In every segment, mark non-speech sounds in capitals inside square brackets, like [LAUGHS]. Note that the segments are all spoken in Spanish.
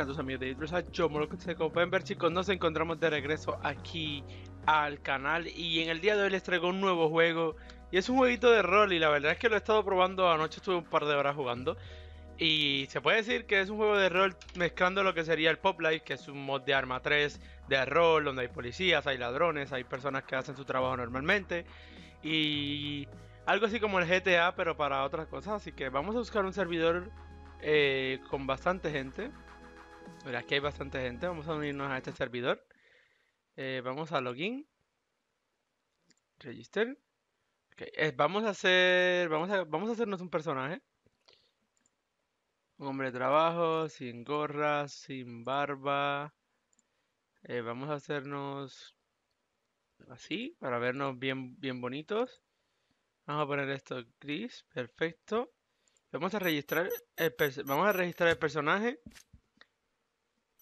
a tus amigos de Idrosa, yo pueden ver chicos, nos encontramos de regreso aquí al canal y en el día de hoy les traigo un nuevo juego y es un jueguito de rol y la verdad es que lo he estado probando anoche, estuve un par de horas jugando y se puede decir que es un juego de rol mezclando lo que sería el Pop Life, que es un mod de Arma 3 de rol, donde hay policías, hay ladrones, hay personas que hacen su trabajo normalmente y algo así como el GTA, pero para otras cosas. Así que vamos a buscar un servidor eh, con bastante gente. Aquí hay bastante gente. Vamos a unirnos a este servidor. Eh, vamos a login. Register. Eh, vamos a hacer. Vamos a, vamos a hacernos un personaje. Un hombre de trabajo, sin gorra, sin barba. Eh, vamos a hacernos así para vernos bien, bien bonitos. Vamos a poner esto gris, perfecto. Vamos a registrar el vamos a registrar el personaje.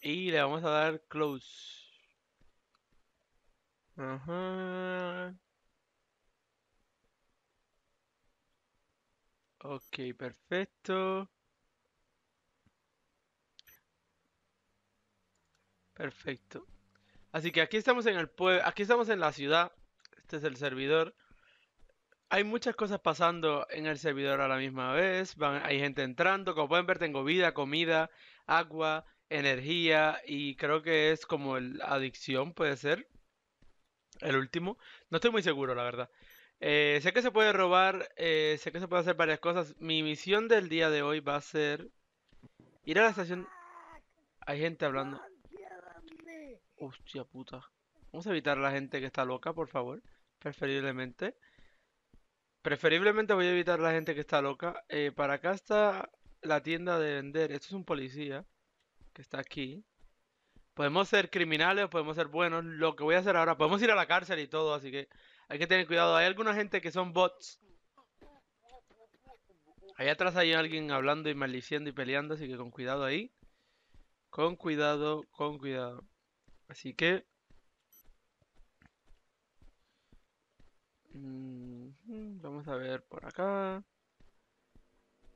Y le vamos a dar close. Ajá. Ok, perfecto. Perfecto. Así que aquí estamos en el pueblo, aquí estamos en la ciudad. Este es el servidor. Hay muchas cosas pasando en el servidor a la misma vez. hay gente entrando. Como pueden ver, tengo vida, comida, agua, energía y creo que es como el adicción, puede ser. El último. No estoy muy seguro, la verdad. Eh, sé que se puede robar, eh, sé que se puede hacer varias cosas. Mi misión del día de hoy va a ser ir a la estación. Hay gente hablando. Hostia puta. Vamos a evitar la gente que está loca, por favor. Preferiblemente. Preferiblemente voy a evitar la gente que está loca. Eh, para acá está la tienda de vender. Esto es un policía que está aquí. Podemos ser criminales, podemos ser buenos. Lo que voy a hacer ahora, podemos ir a la cárcel y todo, así que hay que tener cuidado. Hay alguna gente que son bots. ahí atrás hay alguien hablando y maldiciendo y peleando, así que con cuidado ahí. Con cuidado, con cuidado. Así que... Mm, vamos a ver por acá.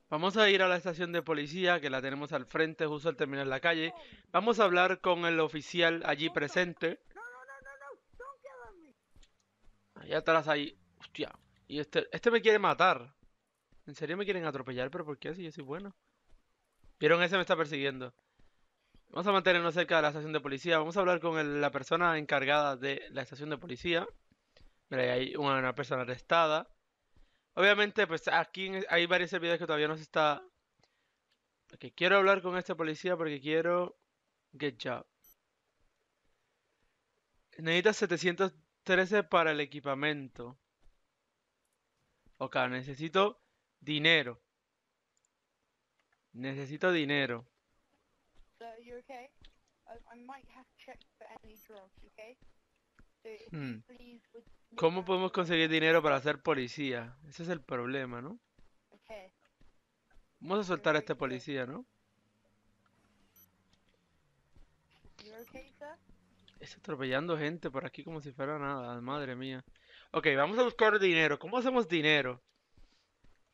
Vamos a ir a la estación de policía que la tenemos al frente, justo al terminar la calle. Vamos a hablar con el oficial allí presente. Allá atrás hay... Hostia. Y este, este me quiere matar. ¿En serio me quieren atropellar? ¿Pero por qué? Si yo soy bueno. ¿Vieron? Ese me está persiguiendo. Vamos a mantenernos cerca de la estación de policía. Vamos a hablar con la persona encargada de la estación de policía. Mira, hay una persona arrestada. Obviamente, pues aquí e, hay varios servidores que todavía no se está... Ok, quiero hablar con este policía porque quiero... Get job. Necesitas 713 para el equipamiento. Ok, necesito dinero. Necesito dinero. ¿Cómo podemos conseguir dinero para hacer policía? Ese es el problema, ¿no? Vamos a soltar a este policía, ¿no? Está atropellando gente por aquí como si fuera nada, madre mía. Ok, vamos a buscar dinero. ¿Cómo hacemos dinero?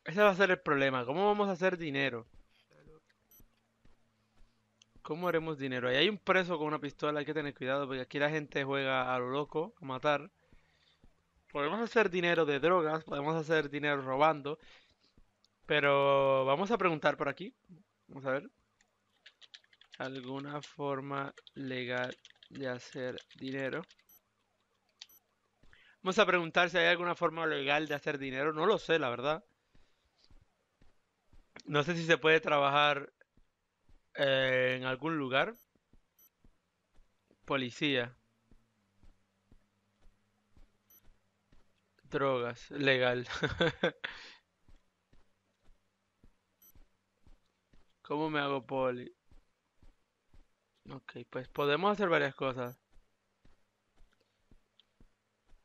Ese va a ser el problema. ¿Cómo vamos a hacer dinero? ¿Cómo haremos dinero? Ahí hay un preso con una pistola, hay que tener cuidado porque aquí la gente juega a lo loco, a matar podemos hacer dinero de drogas, podemos hacer dinero robando. Pero vamos a preguntar por aquí. Vamos a ver. ¿Alguna forma legal de hacer dinero? Vamos a preguntar si hay alguna forma legal de hacer dinero. No lo sé, la verdad. No sé si se puede trabajar eh, en algún lugar. Policía. Drogas, legal. [LAUGHS] ¿Cómo me hago poli? Ok, pues podemos hacer varias cosas.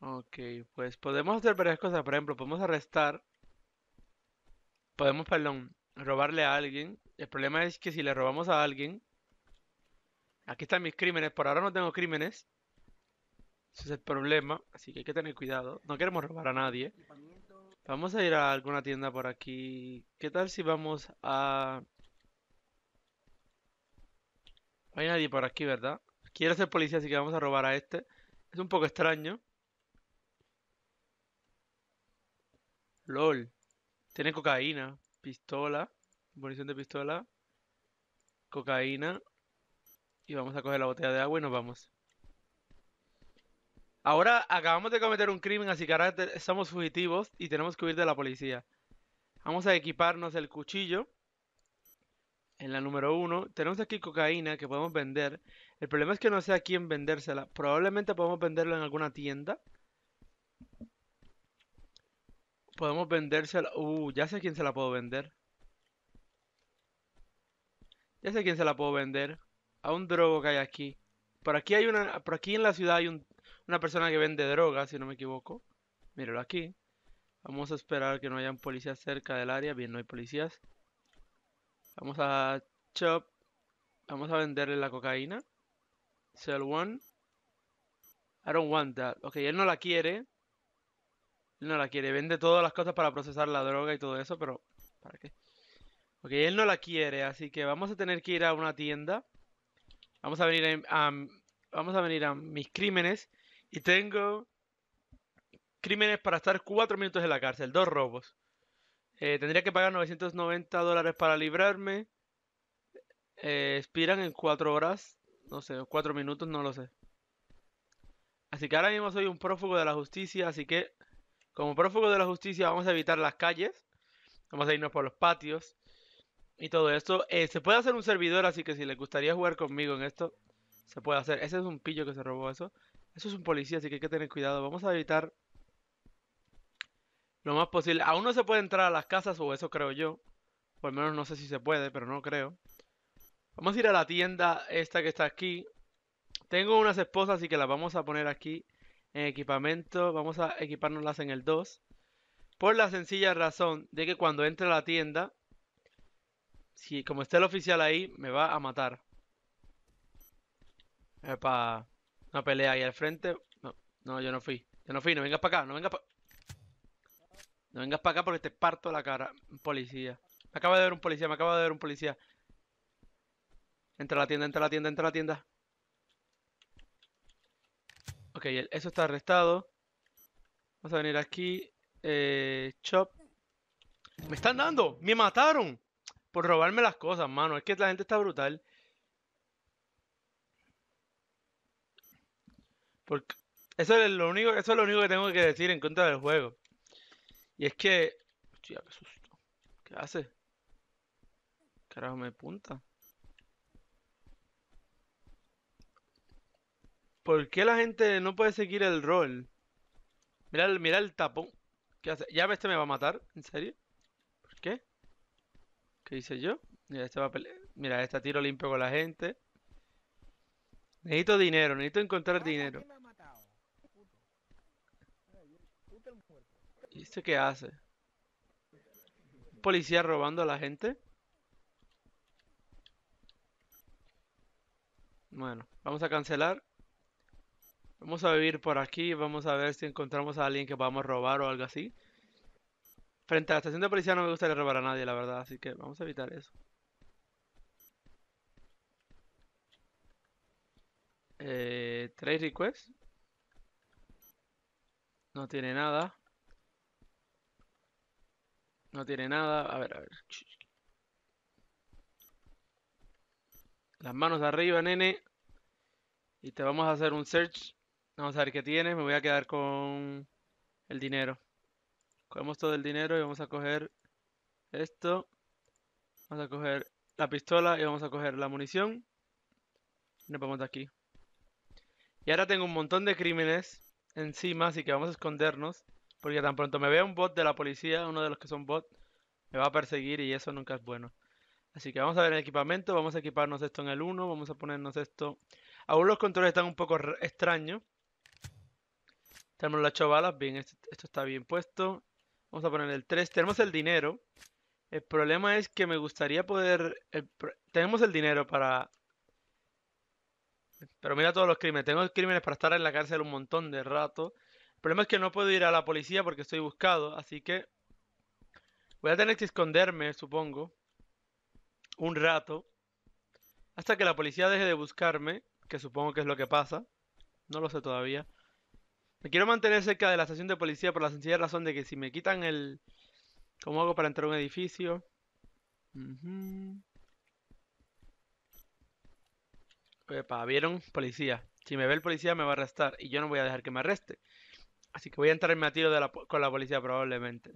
Ok, pues podemos hacer varias cosas. Por ejemplo, podemos arrestar. Podemos, perdón, robarle a alguien. El problema es que si le robamos a alguien... Aquí están mis crímenes. Por ahora no tengo crímenes. Ese es el problema, así que hay que tener cuidado. No queremos robar a nadie. Vamos a ir a alguna tienda por aquí. ¿Qué tal si vamos a... No hay nadie por aquí, ¿verdad? Quiero ser policía, así que vamos a robar a este. Es un poco extraño. LOL. Tiene cocaína, pistola, munición de pistola, cocaína. Y vamos a coger la botella de agua y nos vamos. Ahora acabamos de cometer un crimen, así que ahora somos fugitivos y tenemos que huir de la policía. Vamos a equiparnos el cuchillo. En la número uno, tenemos aquí cocaína que podemos vender. El problema es que no sé a quién vendérsela. Probablemente podemos venderla en alguna tienda. Podemos vendérsela. Uh, ya sé a quién se la puedo vender. Ya sé a quién se la puedo vender. A un drogo que hay aquí. Por aquí hay una. Por aquí en la ciudad hay un, una persona que vende drogas, si no me equivoco. Míralo aquí. Vamos a esperar que no hayan policías cerca del área. Bien, no hay policías. Vamos a chop. Vamos a venderle la cocaína. Sell one. I don't want that. Ok, él no la quiere. Él no la quiere. Vende todas las cosas para procesar la droga y todo eso, pero... ¿Para qué? Ok, él no la quiere, así que vamos a tener que ir a una tienda. Vamos a venir a vamos a venir a mis crímenes. Y tengo crímenes para estar 4 minutos en la cárcel, dos robos. Eh, tendría que pagar 990 dólares para librarme. Eh, expiran en 4 horas, no sé, 4 minutos, no lo sé. Así que ahora mismo soy un prófugo de la justicia, así que como prófugo de la justicia vamos a evitar las calles, vamos a irnos por los patios y todo esto. Eh, se puede hacer un servidor, así que si les gustaría jugar conmigo en esto, se puede hacer. Ese es un pillo que se robó eso. Eso es un policía, así que hay que tener cuidado. Vamos a evitar lo más posible. Aún no se puede entrar a las casas, o eso creo yo. Por lo menos no sé si se puede, pero no creo. Vamos a ir a la tienda esta que está aquí. Tengo unas esposas, así que las vamos a poner aquí en equipamiento. Vamos a equipárnoslas en el 2. Por la sencilla razón de que cuando entre a la tienda, si como está el oficial ahí, me va a matar. Epa. Una pelea ahí al frente. No, no, yo no fui. Yo no fui, no vengas para acá, no vengas para... No vengas para acá porque te parto la cara. Policía. Me acaba de ver un policía, me acaba de ver un policía. Entra a la tienda, entra a la tienda, entra a la tienda. Ok, eso está arrestado. Vamos a venir aquí. Eh, chop. Me están dando. Me mataron. Por robarme las cosas, mano. Es que la gente está brutal. eso es lo único, eso es lo único que tengo que decir en contra del juego. Y es que. Hostia, qué susto. ¿Qué hace? Carajo, me punta. ¿Por qué la gente no puede seguir el rol? Mira mira el tapón. ¿Qué hace? ¿Ya este me va a matar? ¿En serio? ¿Por qué? ¿Qué hice yo? Mira, este va a pelear. Mira, este tiro limpio con la gente. Necesito dinero, necesito encontrar dinero. ¿Y esto qué hace? policía robando a la gente? Bueno, vamos a cancelar. Vamos a vivir por aquí. Vamos a ver si encontramos a alguien que podamos robar o algo así. Frente a la estación de policía no me gustaría robar a nadie, la verdad. Así que vamos a evitar eso. Eh, requests? request? No tiene nada. No tiene nada. A ver, a ver. Las manos arriba, nene. Y te vamos a hacer un search. Vamos a ver qué tienes. Me voy a quedar con el dinero. Cogemos todo el dinero y vamos a coger esto. Vamos a coger la pistola y vamos a coger la munición. Y nos vamos de aquí. Y ahora tengo un montón de crímenes encima, así que vamos a escondernos. Porque tan pronto me vea un bot de la policía, uno de los que son bots, me va a perseguir y eso nunca es bueno. Así que vamos a ver el equipamiento, vamos a equiparnos esto en el 1, vamos a ponernos esto... Aún los controles están un poco extraños. Tenemos las chavalas bien, esto, está bien puesto. Vamos a poner el 3, tenemos el dinero. El problema es que me gustaría poder... tenemos el dinero para... Pero mira todos los crímenes. Tengo crímenes para estar en la cárcel un montón de rato. El problema es que no puedo ir a la policía porque estoy buscado, así que voy a tener que esconderme, supongo, un rato, hasta que la policía deje de buscarme, que supongo que es lo que pasa, no lo sé todavía. Me quiero mantener cerca de la estación de policía por la sencilla razón de que si me quitan el... ¿Cómo hago para entrar a un edificio? Mhm. ¿vieron? Policía. Si me ve el policía me va a arrestar y yo no voy a dejar que me arreste. Así que voy a entrarme a tiro de con la policía probablemente.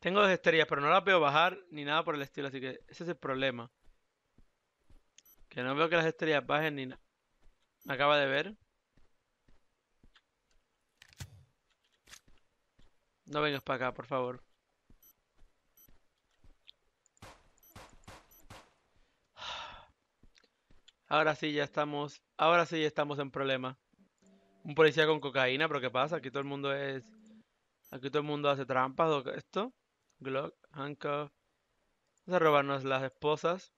Tengo dos estrellas, pero no las veo bajar ni nada por el estilo, así que ese es el problema. Que no veo que las estrellas bajen ni nada. Me acaba de ver. No vengas para acá, por favor. [SIGHS] Ahora sí ya estamos. Ahora sí ya estamos en problema un policía con cocaína, pero ¿qué pasa? Aquí todo el mundo es. Aquí todo el mundo hace trampas. Esto. Glock, handcuff. Vamos a robarnos las esposas.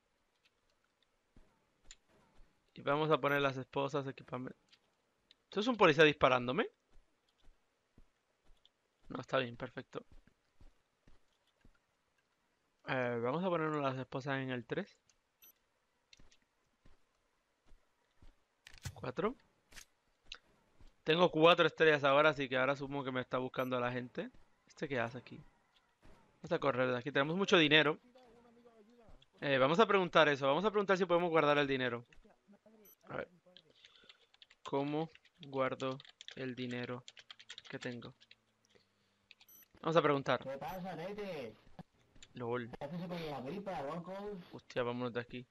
Y vamos a poner las esposas, equipamiento. ¿Esto es un policía disparándome? No, está bien, perfecto. vamos a ponernos las esposas en el 3. 4. Tengo cuatro estrellas ahora, así que ahora supongo que me está buscando a la gente. ¿Este qué hace aquí? Vamos a correr de aquí. Tenemos mucho dinero. Eh, vamos a preguntar eso. Vamos a preguntar si podemos guardar el dinero. A ver. ¿Cómo guardo el dinero que tengo? Vamos a preguntar. ¿Qué pasa, LOL. Hostia, vámonos de aquí.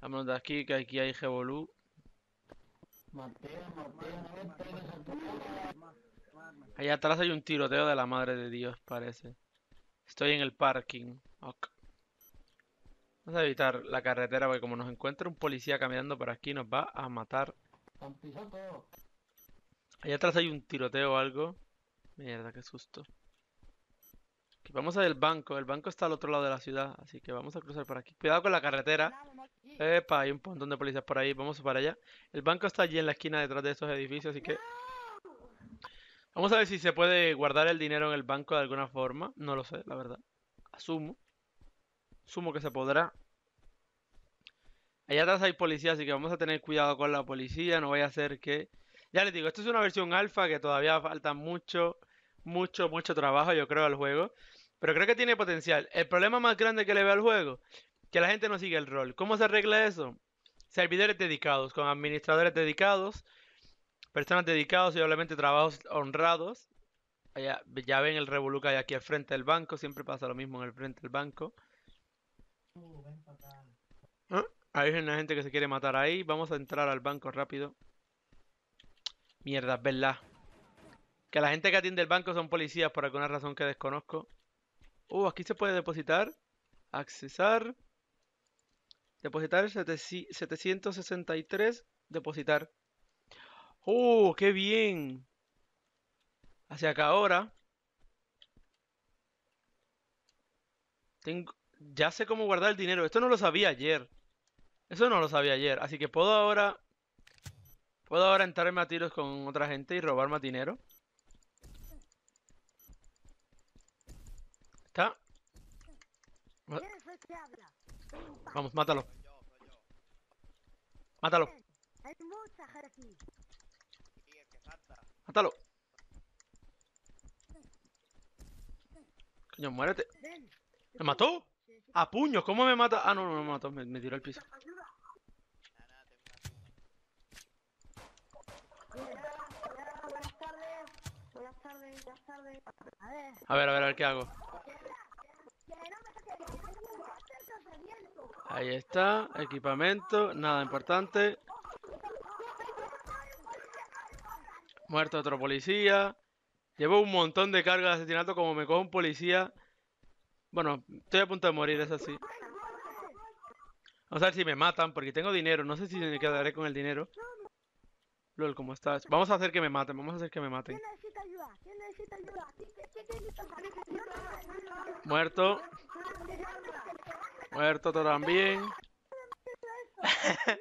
Vámonos de aquí, que aquí hay Revolú. Allá atrás hay un tiroteo de la madre de Dios, parece. Estoy en el parking. Vamos a evitar la carretera porque como nos encuentra un policía caminando por aquí nos va a matar. Allá atrás hay un tiroteo o algo. Mierda, qué susto. vamos al del banco. El banco está al otro lado de la ciudad, así que vamos a cruzar por aquí. Cuidado con la carretera. Epa, hay un montón de policías por ahí. Vamos para allá. El banco está allí en la esquina detrás de estos edificios, así que... Vamos a ver si se puede guardar el dinero en el banco de alguna forma. No lo sé, la verdad. Asumo. Asumo que se podrá. Allá atrás hay policía, así que vamos a tener cuidado con la policía. No vaya a ser que... Ya les digo, esto es una versión alfa que todavía falta mucho, mucho, mucho trabajo, yo creo, al juego. Pero creo que tiene potencial. El problema más grande que le veo al juego que la gente no sigue el rol. ¿Cómo se arregla eso? Servidores dedicados, con administradores dedicados, personas dedicadas y obviamente trabajos honrados. ya ven el revoluca aquí al frente del banco, siempre pasa lo mismo en el frente del banco. ahí Hay una gente que se quiere matar ahí, vamos a entrar al banco rápido. Mierda, verdad. Que la gente que atiende el banco son policías por alguna razón que desconozco. Uh, aquí se puede depositar, accesar, Depositar 763. Depositar. ¡Oh, qué bien! Hacia acá ahora. Tengo... Ya sé cómo guardar el dinero. Esto no lo sabía ayer. Eso no lo sabía ayer. Así que puedo ahora... Puedo ahora entrarme a tiros con otra gente y robar más dinero. Está. Vamos, mátalo. Mátalo. Mátalo. Coño, muérete. ¿Me mató? A puños, ¿cómo me mata? Ah, no, no me mató, me, tiró al piso. A ver, a ver, a ver qué hago. Ahí está, equipamiento, nada importante. Muerto otro policía. Llevo un montón de cargas de asesinato como me coge un policía. Bueno, estoy a punto de morir, es así. Vamos a ver si me matan, porque tengo dinero. No sé si me quedaré con el dinero. LOL, ¿cómo estás? Vamos a hacer que me maten, vamos a hacer que me maten. Muerto. Muerto también. [LAUGHS]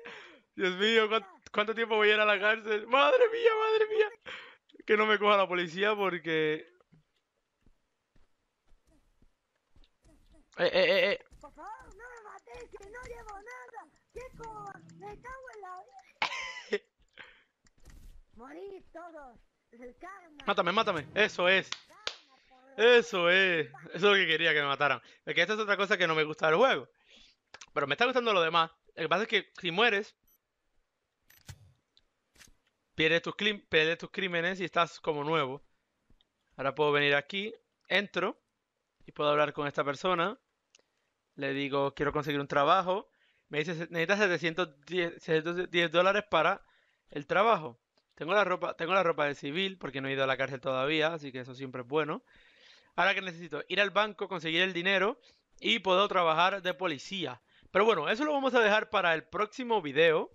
Dios mío, ¿cuánto, tiempo voy a ir a la cárcel? Madre mía, madre mía. Que no me coja la policía porque... Eh, eh, eh, eh. [LAUGHS] Mátame, mátame. Eso es. Eso es. Eso es lo que quería que me mataran. Porque esta es otra cosa que no me gusta del juego. Pero me está gustando lo demás. Lo que pasa es que si mueres, pierdes tus, pierdes tus crímenes y estás como nuevo. Ahora puedo venir aquí, entro y puedo hablar con esta persona. Le digo, quiero conseguir un trabajo. Me dice, necesitas 710, 710 dólares para el trabajo. Tengo la ropa, tengo la ropa de civil porque no he ido a la cárcel todavía, así que eso siempre es bueno. Ahora que necesito ir al banco, conseguir el dinero y puedo trabajar de policía. Pero bueno, eso lo vamos a dejar para el próximo video.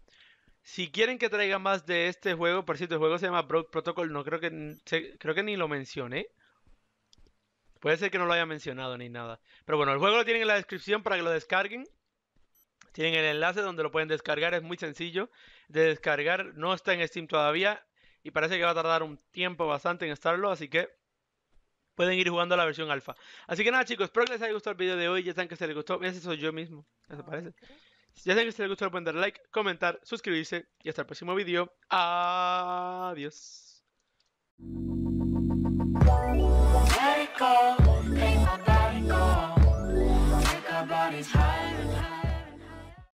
Si quieren que traiga más de este juego, por cierto, el juego se llama Broke Protocol, no creo que, creo que ni lo mencioné. Puede ser que no lo haya mencionado ni nada. Pero bueno, el juego lo tienen en la descripción para que lo descarguen. Tienen el enlace donde lo pueden descargar, es muy sencillo de descargar. No está en Steam todavía y parece que va a tardar un tiempo bastante en estarlo, así que pueden ir jugando a la versión alfa. Así que nada, chicos, espero que les haya gustado el video de hoy. Ya saben que si les gustó, mira, soy yo mismo, parece. Ya saben que si les gustó, pueden dar like, comentar, suscribirse y hasta el próximo video. Adiós.